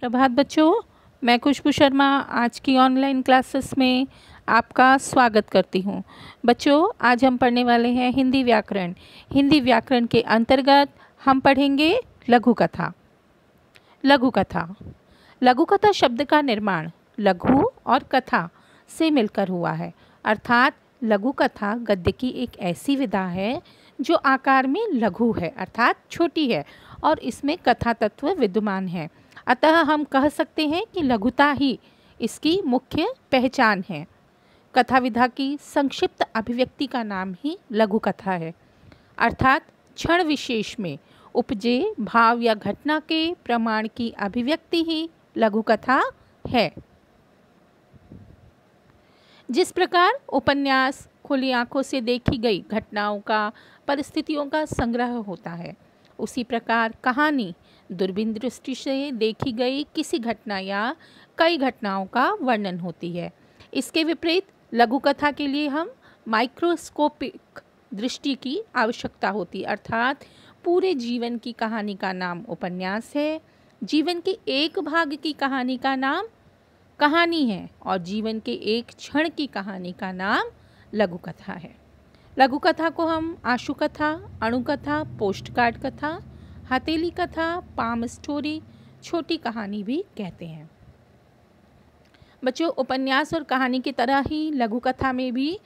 प्रभात बच्चों मैं खुशबू शर्मा आज की ऑनलाइन क्लासेस में आपका स्वागत करती हूँ बच्चों आज हम पढ़ने वाले हैं हिंदी व्याकरण हिंदी व्याकरण के अंतर्गत हम पढ़ेंगे लघु कथा लघु कथा लघु कथा शब्द का निर्माण लघु और कथा से मिलकर हुआ है अर्थात लघु कथा गद्य की एक ऐसी विधा है जो आकार में लघु है अर्थात छोटी है और इसमें कथा तत्व विद्यमान है अतः हम कह सकते हैं कि लघुता ही इसकी मुख्य पहचान है कथा विधा की संक्षिप्त अभिव्यक्ति का नाम ही लघु कथा है अर्थात क्षण विशेष में उपजे भाव या घटना के प्रमाण की अभिव्यक्ति ही लघु कथा है जिस प्रकार उपन्यास खुली आंखों से देखी गई घटनाओं का परिस्थितियों का संग्रह होता है उसी प्रकार कहानी दूरबीन दृष्टि से देखी गई किसी घटना या कई घटनाओं का वर्णन होती है इसके विपरीत लघु कथा के लिए हम माइक्रोस्कोपिक दृष्टि की आवश्यकता होती अर्थात पूरे जीवन की कहानी का नाम उपन्यास है जीवन के एक भाग की कहानी का नाम कहानी है और जीवन के एक क्षण की कहानी का नाम लघु कथा है लघु कथा को हम आशु कथा अणु कथा पोस्ट कार्ड कथा हथेली कथा पाम स्टोरी छोटी कहानी भी कहते हैं बच्चों उपन्यास और कहानी की तरह ही लघु कथा में भी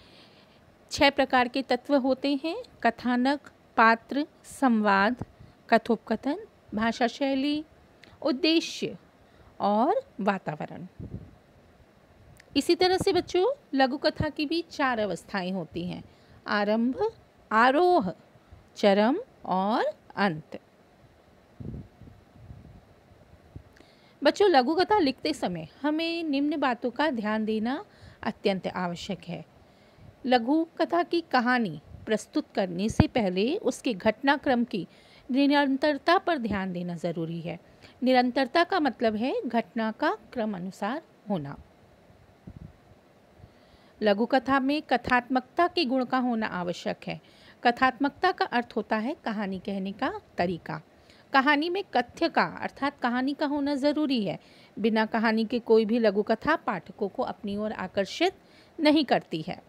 छह प्रकार के तत्व होते हैं कथानक पात्र संवाद कथोपकथन भाषा शैली उद्देश्य और वातावरण इसी तरह से बच्चों लघु कथा की भी चार अवस्थाएं होती हैं आरंभ आरोह चरम और अंत बच्चों लघु कथा लिखते समय हमें निम्न बातों का ध्यान देना अत्यंत आवश्यक है लघु कथा की कहानी प्रस्तुत करने से पहले उसके घटनाक्रम की निरंतरता पर ध्यान देना ज़रूरी है निरंतरता का मतलब है घटना का क्रम अनुसार होना लघु कथा में कथात्मकता के गुण का होना आवश्यक है कथात्मकता का अर्थ होता है कहानी कहने का तरीका कहानी में कथ्य का अर्थात कहानी का होना ज़रूरी है बिना कहानी के कोई भी लघु कथा पाठकों को अपनी ओर आकर्षित नहीं करती है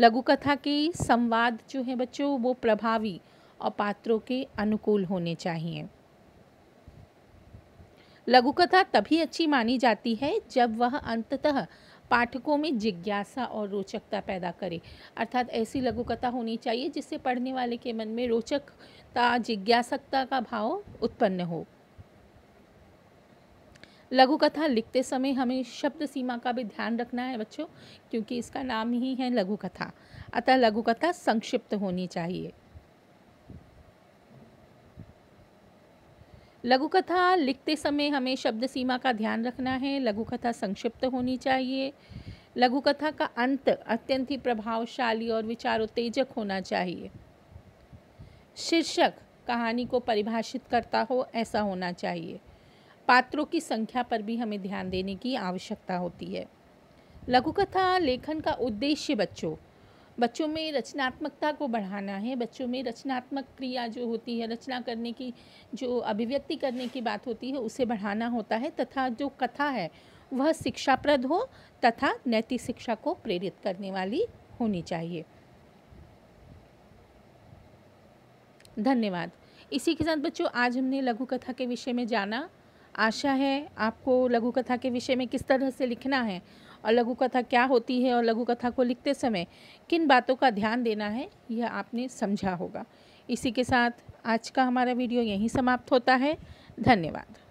लघु कथा के संवाद जो है बच्चों वो प्रभावी और पात्रों के अनुकूल होने चाहिए लघु कथा तभी अच्छी मानी जाती है जब वह अंततः पाठकों में जिज्ञासा और रोचकता पैदा करे अर्थात ऐसी लघुकथा होनी चाहिए जिससे पढ़ने वाले के मन में रोचकता जिज्ञासकता का भाव उत्पन्न हो लघु कथा लिखते समय हमें शब्द सीमा का भी ध्यान रखना है बच्चों क्योंकि इसका नाम ही है लघु कथा अतः लघु कथा संक्षिप्त होनी चाहिए लघु कथा लिखते समय हमें शब्द सीमा का ध्यान रखना है लघु कथा संक्षिप्त होनी चाहिए लघु कथा का अंत अत्यंत ही प्रभावशाली और विचारोत्तेजक होना चाहिए शीर्षक कहानी को परिभाषित करता हो ऐसा होना चाहिए पात्रों की संख्या पर भी हमें ध्यान देने की आवश्यकता होती है लघु कथा लेखन का उद्देश्य बच्चों बच्चों में रचनात्मकता को बढ़ाना है बच्चों में रचनात्मक क्रिया जो होती है रचना करने की जो अभिव्यक्ति करने की बात होती है उसे बढ़ाना होता है तथा जो कथा है वह शिक्षाप्रद हो तथा नैतिक शिक्षा को प्रेरित करने वाली होनी चाहिए धन्यवाद इसी के साथ बच्चों आज हमने लघु कथा के विषय में जाना आशा है आपको लघु कथा के विषय में किस तरह से लिखना है और लघु कथा क्या होती है और लघु कथा को लिखते समय किन बातों का ध्यान देना है यह आपने समझा होगा इसी के साथ आज का हमारा वीडियो यहीं समाप्त होता है धन्यवाद